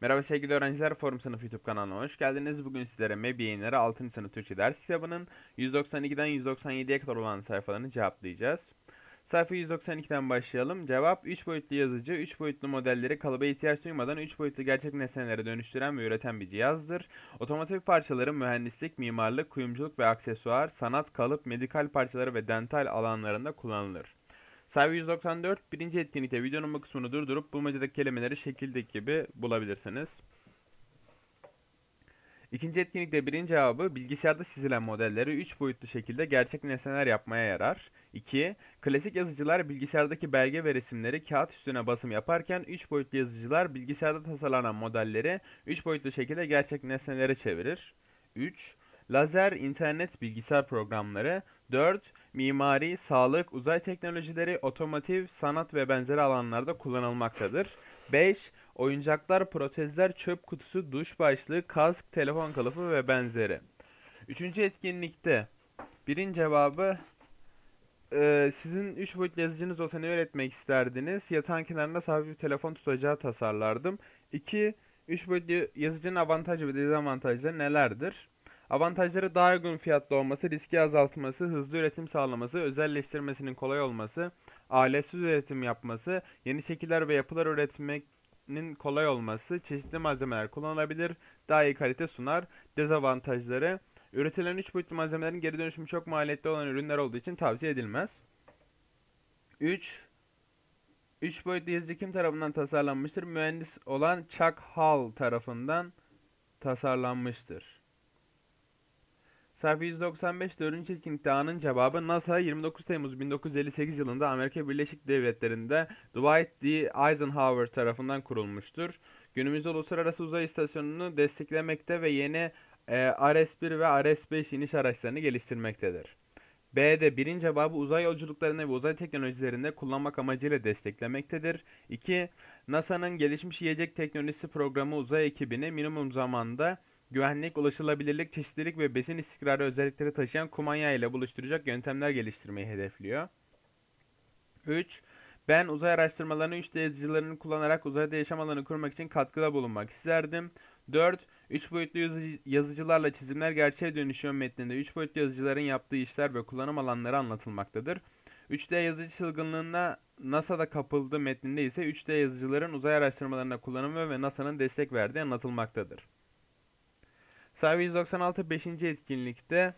Merhaba sevgili öğrenciler, Forum Sınıf YouTube kanalına hoş geldiniz. Bugün sizlere MEB yayınları 6. sınıf Türkçe ders kitabının 192'den 197'ye kadar olan sayfalarını cevaplayacağız. Sayfa 192'den başlayalım. Cevap 3 boyutlu yazıcı, 3 boyutlu modelleri kalıba ihtiyaç duymadan 3 boyutlu gerçek nesnelere dönüştüren ve üreten bir cihazdır. Otomotiv parçaları mühendislik, mimarlık, kuyumculuk ve aksesuar, sanat, kalıp, medikal parçaları ve dental alanlarında kullanılır. Sayfa 194 birinci etkinlikte videonun bu kısmını durdurup bulmacadaki kelimeleri şekildeki gibi bulabilirsiniz. İkinci etkinlikte birinci cevabı bilgisayarda çizilen modelleri 3 boyutlu şekilde gerçek nesneler yapmaya yarar. 2. Klasik yazıcılar bilgisayardaki belge ve resimleri kağıt üstüne basım yaparken 3 boyutlu yazıcılar bilgisayarda tasarlanan modelleri 3 boyutlu şekilde gerçek nesnelere çevirir. 3. Lazer, internet, bilgisayar programları. 4 mimari, sağlık, uzay teknolojileri, otomotiv, sanat ve benzeri alanlarda kullanılmaktadır. 5. Oyuncaklar, protezler, çöp kutusu, duş başlığı, kask, telefon kılıfı ve benzeri. Üçüncü etkinlikte birin cevabı e, sizin 3 boyut yazıcınız olsa ne üretmek isterdiniz? Yatağın kenarında sabit bir telefon tutacağı tasarlardım. 2. 3 boyut yazıcının avantajı ve dezavantajları nelerdir? Avantajları daha uygun fiyatlı olması, riski azaltması, hızlı üretim sağlaması, özelleştirmesinin kolay olması, aletsiz üretim yapması, yeni şekiller ve yapılar üretmenin kolay olması, çeşitli malzemeler kullanılabilir, daha iyi kalite sunar. Dezavantajları, üretilen 3 boyutlu malzemelerin geri dönüşümü çok maliyetli olan ürünler olduğu için tavsiye edilmez. 3. 3 boyutlu yazıcı kim tarafından tasarlanmıştır? Mühendis olan Chuck Hall tarafından tasarlanmıştır. Sayfa 195 4. etkinlikte anın cevabı NASA 29 Temmuz 1958 yılında Amerika Birleşik Devletleri'nde Dwight D. Eisenhower tarafından kurulmuştur. Günümüzde uluslararası uzay İstasyonunu desteklemekte ve yeni e, RS-1 ve RS-5 iniş araçlarını geliştirmektedir. B'de birinci cevabı uzay yolculuklarını ve uzay teknolojilerinde kullanmak amacıyla desteklemektedir. 2. NASA'nın gelişmiş yiyecek teknolojisi programı uzay ekibini minimum zamanda güvenlik, ulaşılabilirlik, çeşitlilik ve besin istikrarı özellikleri taşıyan kumanya ile buluşturacak yöntemler geliştirmeyi hedefliyor. 3. Ben uzay araştırmalarını 3D yazıcılarını kullanarak uzayda yaşam alanı kurmak için katkıda bulunmak isterdim. 4. 3 boyutlu yazıcılarla çizimler gerçeğe dönüşüyor metninde 3 boyutlu yazıcıların yaptığı işler ve kullanım alanları anlatılmaktadır. 3D yazıcı çılgınlığına NASA'da kapıldı metninde ise 3D yazıcıların uzay araştırmalarına kullanımı ve NASA'nın destek verdiği anlatılmaktadır. Sahibi 196 5. etkinlikte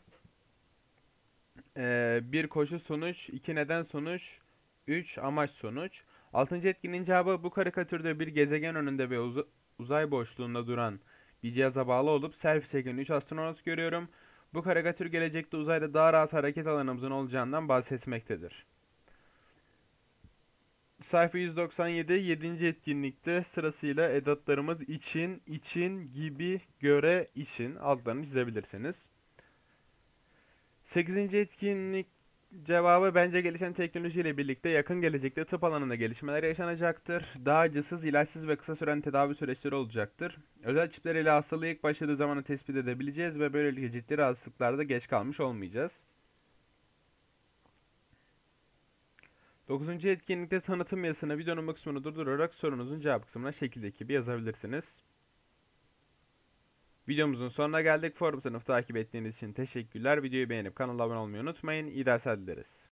e, bir koşu sonuç, iki neden sonuç, 3 amaç sonuç. 6. etkinin cevabı bu karikatürde bir gezegen önünde ve uz uzay boşluğunda duran bir cihaza bağlı olup selfie çeken 3 astronot görüyorum. Bu karikatür gelecekte uzayda daha rahat hareket alanımızın olacağından bahsetmektedir. Sayfa 197 7. etkinlikte sırasıyla edatlarımız için, için, gibi, göre, için adlarını çizebilirsiniz. 8. etkinlik cevabı bence gelişen teknolojiyle birlikte yakın gelecekte tıp alanında gelişmeler yaşanacaktır. Daha acısız, ilaçsız ve kısa süren tedavi süreçleri olacaktır. Özel çipler ile hastalığı ilk başladığı zamanı tespit edebileceğiz ve böylelikle ciddi rahatsızlıklarda geç kalmış olmayacağız. 9. etkinlikte tanıtım yazısına videonun bu kısmını durdurarak sorunuzun cevap kısmına şekildeki gibi yazabilirsiniz. Videomuzun sonuna geldik. Forum sınıfı takip ettiğiniz için teşekkürler. Videoyu beğenip kanala abone olmayı unutmayın. İyi dersler dileriz.